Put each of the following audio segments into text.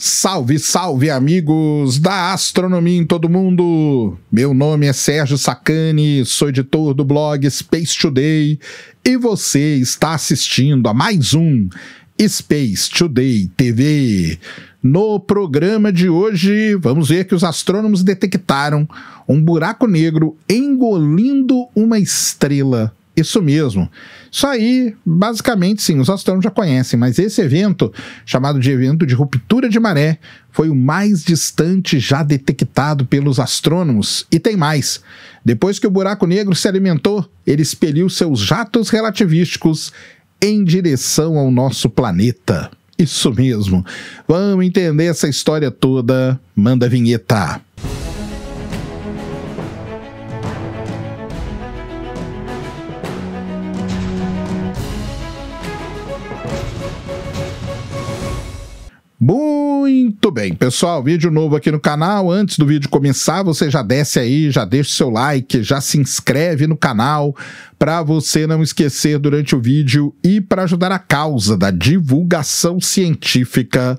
Salve, salve amigos da astronomia em todo mundo! Meu nome é Sérgio Sacani, sou editor do blog Space Today e você está assistindo a mais um Space Today TV. No programa de hoje, vamos ver que os astrônomos detectaram um buraco negro engolindo uma estrela isso mesmo. Isso aí, basicamente, sim, os astrônomos já conhecem, mas esse evento, chamado de evento de ruptura de maré, foi o mais distante já detectado pelos astrônomos. E tem mais. Depois que o buraco negro se alimentou, ele expeliu seus jatos relativísticos em direção ao nosso planeta. Isso mesmo. Vamos entender essa história toda. Manda a vinheta. Muito bem, pessoal, vídeo novo aqui no canal. Antes do vídeo começar, você já desce aí, já deixa o seu like, já se inscreve no canal para você não esquecer durante o vídeo e para ajudar a causa da divulgação científica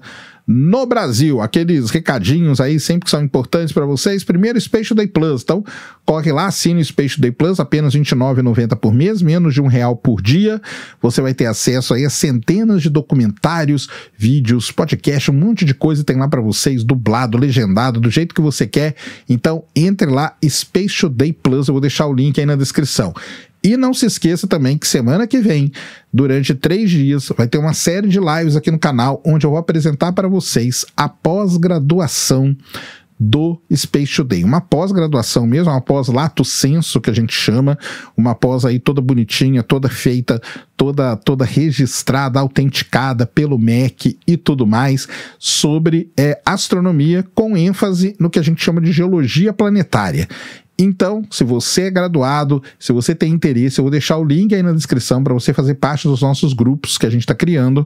no Brasil. Aqueles recadinhos aí sempre que são importantes para vocês. Primeiro, Space Day Plus. Então, corre lá, assine o Space Day Plus, apenas R$29,90 por mês, menos de um real por dia. Você vai ter acesso aí a centenas de documentários, vídeos, podcast, um monte de coisa tem lá para vocês, dublado, legendado, do jeito que você quer. Então, entre lá, Space Day Plus. Eu vou deixar o link aí na descrição. E não se esqueça também que semana que vem, durante três dias, vai ter uma série de lives aqui no canal, onde eu vou apresentar para vocês a pós-graduação do Space Today. Uma pós-graduação mesmo, uma pós-lato senso que a gente chama, uma pós aí toda bonitinha, toda feita, toda toda registrada, autenticada pelo MEC e tudo mais, sobre é, astronomia com ênfase no que a gente chama de geologia planetária. Então, se você é graduado, se você tem interesse, eu vou deixar o link aí na descrição para você fazer parte dos nossos grupos que a gente está criando,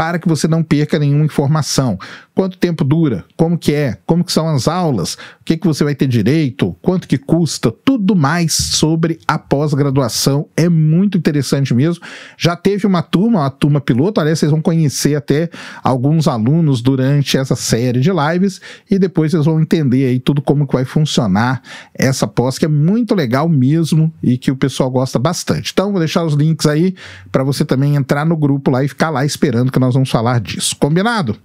para que você não perca nenhuma informação. Quanto tempo dura? Como que é? Como que são as aulas? O que, que você vai ter direito? Quanto que custa? Tudo mais sobre a pós-graduação. É muito interessante mesmo. Já teve uma turma, uma turma piloto, aliás, vocês vão conhecer até alguns alunos durante essa série de lives e depois vocês vão entender aí tudo como que vai funcionar essa pós, que é muito legal mesmo e que o pessoal gosta bastante. Então, vou deixar os links aí para você também entrar no grupo lá e ficar lá esperando que nós nós vamos falar disso, combinado?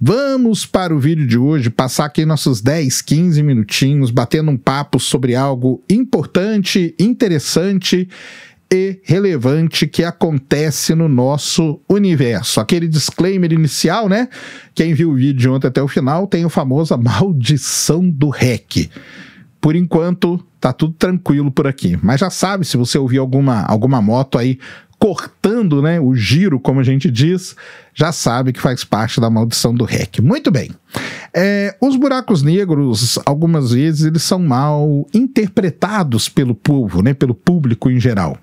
Vamos para o vídeo de hoje, passar aqui nossos 10, 15 minutinhos batendo um papo sobre algo importante, interessante e relevante que acontece no nosso universo. Aquele disclaimer inicial, né? Quem viu o vídeo de ontem até o final tem o famoso maldição do REC. Por enquanto, tá tudo tranquilo por aqui. Mas já sabe, se você ouvir alguma, alguma moto aí cortando né, o giro, como a gente diz, já sabe que faz parte da maldição do REC. Muito bem. É, os buracos negros, algumas vezes, eles são mal interpretados pelo povo, né, pelo público em geral.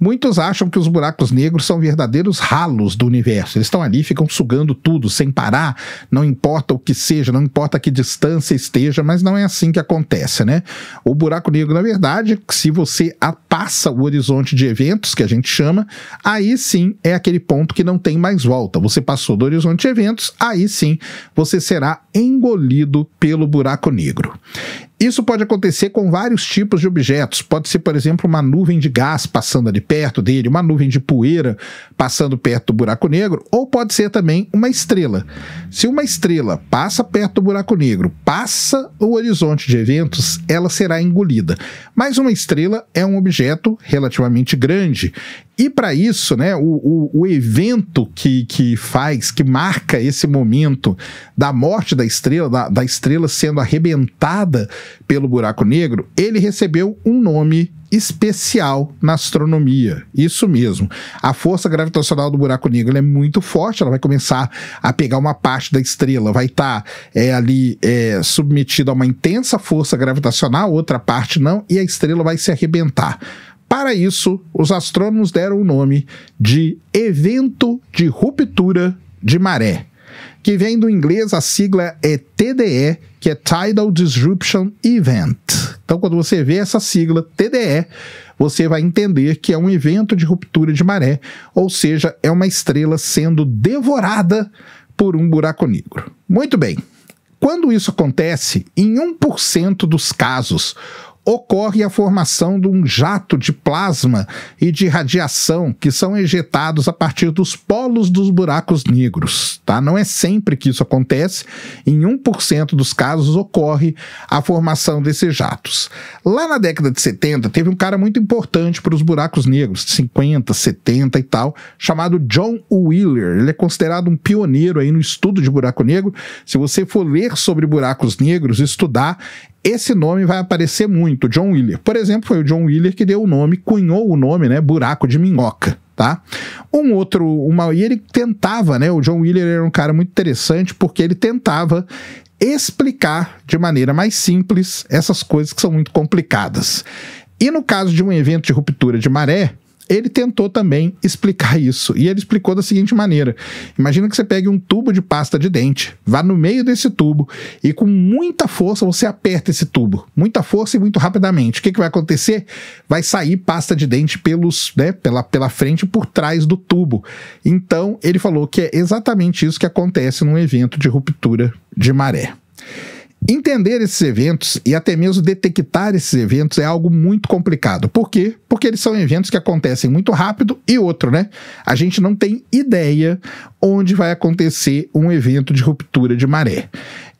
Muitos acham que os buracos negros são verdadeiros ralos do universo. Eles estão ali, ficam sugando tudo sem parar, não importa o que seja, não importa que distância esteja, mas não é assim que acontece, né? O buraco negro, na verdade, se você passa o horizonte de eventos, que a gente chama, aí sim é aquele ponto que não tem mais volta você passou do horizonte de eventos, aí sim você será engolido pelo buraco negro. Isso pode acontecer com vários tipos de objetos. Pode ser, por exemplo, uma nuvem de gás passando ali perto dele, uma nuvem de poeira passando perto do buraco negro, ou pode ser também uma estrela. Se uma estrela passa perto do buraco negro, passa o horizonte de eventos, ela será engolida. Mas uma estrela é um objeto relativamente grande. E para isso, né, o, o, o evento que, que faz, que marca esse momento da morte da estrela, da, da estrela sendo arrebentada pelo buraco negro, ele recebeu um nome especial na astronomia. Isso mesmo. A força gravitacional do buraco negro é muito forte, ela vai começar a pegar uma parte da estrela, vai estar tá, é, ali é, submetida a uma intensa força gravitacional, outra parte não, e a estrela vai se arrebentar. Para isso, os astrônomos deram o nome de evento de ruptura de maré, que vem do inglês a sigla é TDE, que é Tidal Disruption Event. Então, quando você vê essa sigla TDE, você vai entender que é um evento de ruptura de maré, ou seja, é uma estrela sendo devorada por um buraco negro. Muito bem. Quando isso acontece, em 1% dos casos, ocorre a formação de um jato de plasma e de radiação que são ejetados a partir dos polos dos buracos negros. Tá? Não é sempre que isso acontece, em 1% dos casos ocorre a formação desses jatos. Lá na década de 70, teve um cara muito importante para os buracos negros, 50, 70 e tal, chamado John Wheeler. Ele é considerado um pioneiro aí no estudo de buraco negro. Se você for ler sobre buracos negros, estudar, esse nome vai aparecer muito, John Wheeler. Por exemplo, foi o John Wheeler que deu o nome, cunhou o nome, né, buraco de minhoca, tá? Um outro, uma, e ele tentava, né, o John Wheeler era um cara muito interessante porque ele tentava explicar de maneira mais simples essas coisas que são muito complicadas. E no caso de um evento de ruptura de maré, ele tentou também explicar isso, e ele explicou da seguinte maneira: imagina que você pegue um tubo de pasta de dente, vá no meio desse tubo e com muita força você aperta esse tubo, muita força e muito rapidamente. O que, que vai acontecer? Vai sair pasta de dente pelos, né, pela, pela frente e por trás do tubo. Então, ele falou que é exatamente isso que acontece num evento de ruptura de maré. Entender esses eventos e até mesmo detectar esses eventos é algo muito complicado. Por quê? Porque eles são eventos que acontecem muito rápido e outro, né? A gente não tem ideia onde vai acontecer um evento de ruptura de maré.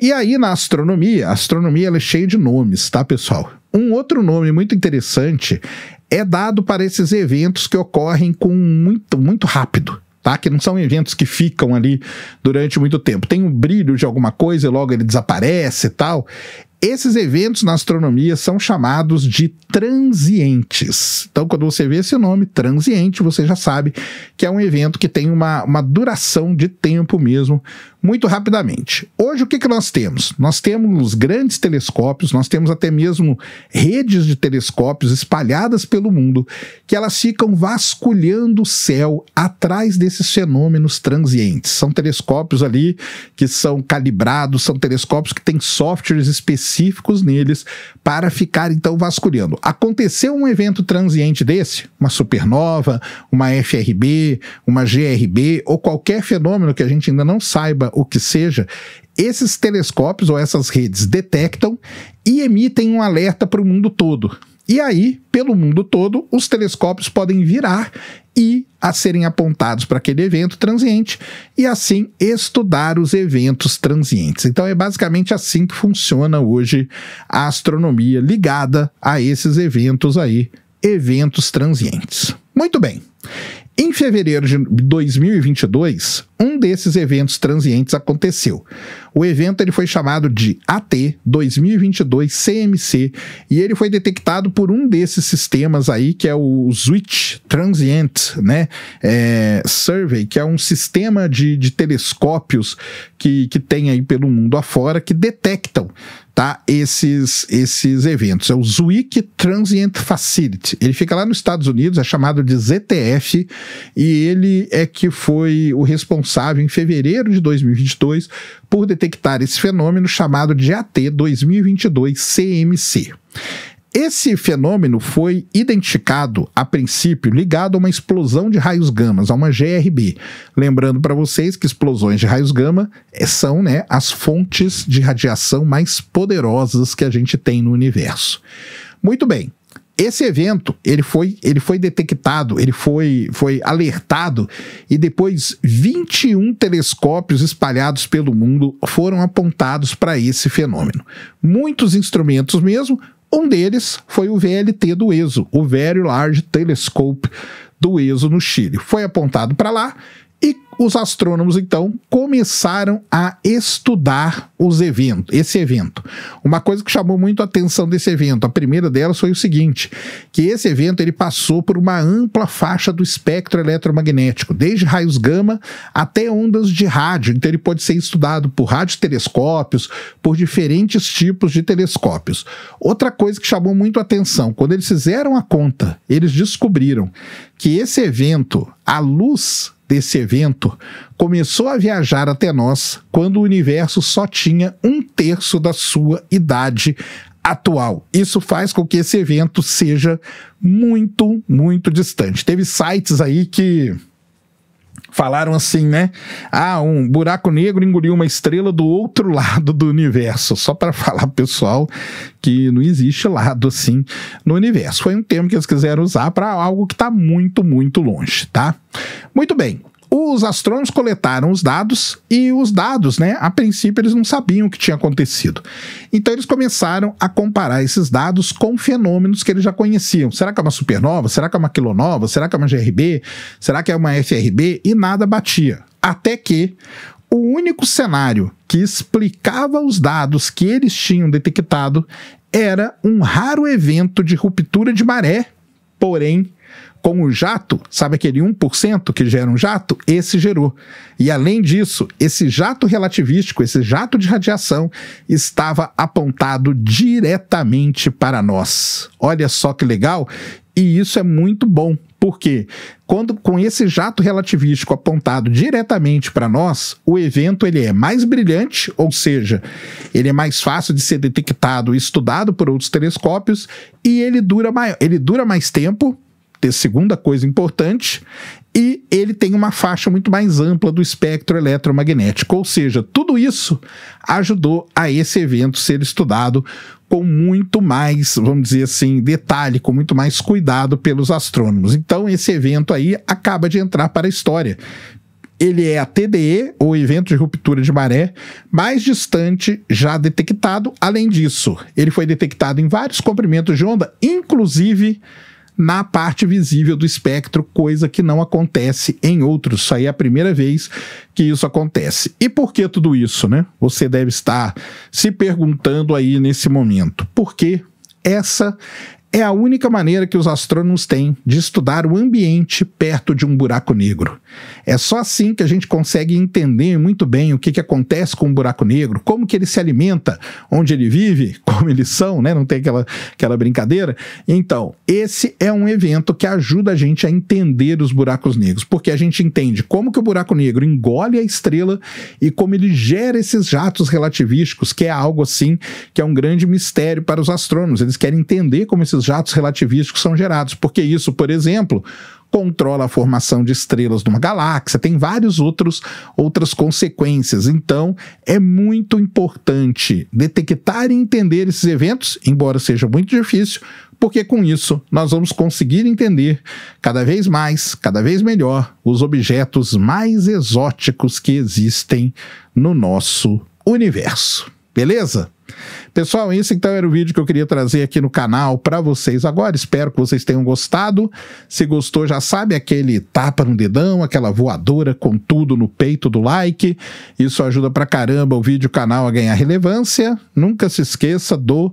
E aí na astronomia, a astronomia é cheia de nomes, tá, pessoal? Um outro nome muito interessante é dado para esses eventos que ocorrem com muito, muito rápido tá? Que não são eventos que ficam ali durante muito tempo. Tem um brilho de alguma coisa e logo ele desaparece e tal. Esses eventos na astronomia são chamados de transientes. Então, quando você vê esse nome, transiente, você já sabe que é um evento que tem uma, uma duração de tempo mesmo muito rapidamente. Hoje, o que, que nós temos? Nós temos grandes telescópios, nós temos até mesmo redes de telescópios espalhadas pelo mundo, que elas ficam vasculhando o céu atrás desses fenômenos transientes. São telescópios ali que são calibrados, são telescópios que têm softwares específicos neles para ficar então vasculhando. Aconteceu um evento transiente desse, uma supernova, uma FRB, uma GRB ou qualquer fenômeno que a gente ainda não saiba o que seja, esses telescópios ou essas redes detectam e emitem um alerta para o mundo todo. E aí, pelo mundo todo, os telescópios podem virar e a serem apontados para aquele evento transiente e assim estudar os eventos transientes. Então é basicamente assim que funciona hoje a astronomia ligada a esses eventos aí, eventos transientes. Muito bem. Em fevereiro de 2022, um desses eventos transientes aconteceu. O evento ele foi chamado de AT 2022 CMC e ele foi detectado por um desses sistemas aí que é o Switch Transient né? É, Survey, que é um sistema de, de telescópios que, que tem aí pelo mundo afora que detectam tá, esses, esses eventos. É o Zwick Transient Facility. Ele fica lá nos Estados Unidos, é chamado de ZTF, e ele é que foi o responsável responsável, em fevereiro de 2022, por detectar esse fenômeno chamado de AT 2022 CMC. Esse fenômeno foi identificado, a princípio, ligado a uma explosão de raios gamas, a uma GRB. Lembrando para vocês que explosões de raios gama eh, são né, as fontes de radiação mais poderosas que a gente tem no universo. Muito bem, esse evento, ele foi, ele foi detectado, ele foi, foi alertado e depois 21 telescópios espalhados pelo mundo foram apontados para esse fenômeno. Muitos instrumentos mesmo, um deles foi o VLT do ESO, o Very Large Telescope do ESO no Chile. Foi apontado para lá os astrônomos então começaram a estudar os eventos, esse evento. Uma coisa que chamou muito a atenção desse evento, a primeira delas foi o seguinte, que esse evento ele passou por uma ampla faixa do espectro eletromagnético, desde raios gama até ondas de rádio. Então ele pode ser estudado por radiotelescópios, por diferentes tipos de telescópios. Outra coisa que chamou muito a atenção, quando eles fizeram a conta, eles descobriram que esse evento, a luz desse evento começou a viajar até nós quando o universo só tinha um terço da sua idade atual. Isso faz com que esse evento seja muito, muito distante. Teve sites aí que falaram assim, né? Ah, um buraco negro engoliu uma estrela do outro lado do universo. Só para falar, pessoal, que não existe lado assim no universo. Foi um termo que eles quiseram usar para algo que está muito, muito longe, tá? Muito bem. Os astrônomos coletaram os dados e os dados, né, a princípio eles não sabiam o que tinha acontecido. Então eles começaram a comparar esses dados com fenômenos que eles já conheciam. Será que é uma supernova? Será que é uma quilonova? Será que é uma GRB? Será que é uma FRB? E nada batia. Até que o único cenário que explicava os dados que eles tinham detectado era um raro evento de ruptura de maré, porém com o jato, sabe aquele 1% que gera um jato? Esse gerou. E além disso, esse jato relativístico, esse jato de radiação, estava apontado diretamente para nós. Olha só que legal! E isso é muito bom, porque quando com esse jato relativístico apontado diretamente para nós, o evento ele é mais brilhante, ou seja, ele é mais fácil de ser detectado e estudado por outros telescópios e ele dura, ele dura mais tempo ter segunda coisa importante, e ele tem uma faixa muito mais ampla do espectro eletromagnético. Ou seja, tudo isso ajudou a esse evento ser estudado com muito mais, vamos dizer assim, detalhe, com muito mais cuidado pelos astrônomos. Então, esse evento aí acaba de entrar para a história. Ele é a TDE, ou evento de ruptura de maré, mais distante já detectado. Além disso, ele foi detectado em vários comprimentos de onda, inclusive na parte visível do espectro, coisa que não acontece em outros. Isso aí é a primeira vez que isso acontece. E por que tudo isso, né? Você deve estar se perguntando aí nesse momento. Por que essa é a única maneira que os astrônomos têm de estudar o ambiente perto de um buraco negro. É só assim que a gente consegue entender muito bem o que, que acontece com um buraco negro, como que ele se alimenta, onde ele vive, como eles são, né? Não tem aquela, aquela brincadeira. Então, esse é um evento que ajuda a gente a entender os buracos negros, porque a gente entende como que o buraco negro engole a estrela e como ele gera esses jatos relativísticos, que é algo assim que é um grande mistério para os astrônomos. Eles querem entender como esses esses jatos relativísticos são gerados, porque isso, por exemplo, controla a formação de estrelas de uma galáxia, tem vários outros outras consequências. Então, é muito importante detectar e entender esses eventos, embora seja muito difícil, porque com isso nós vamos conseguir entender cada vez mais, cada vez melhor os objetos mais exóticos que existem no nosso universo. Beleza? Pessoal, isso então era o vídeo que eu queria trazer aqui no canal para vocês agora. Espero que vocês tenham gostado. Se gostou, já sabe aquele tapa no dedão, aquela voadora com tudo no peito do like. Isso ajuda pra caramba o vídeo o canal a ganhar relevância. Nunca se esqueça do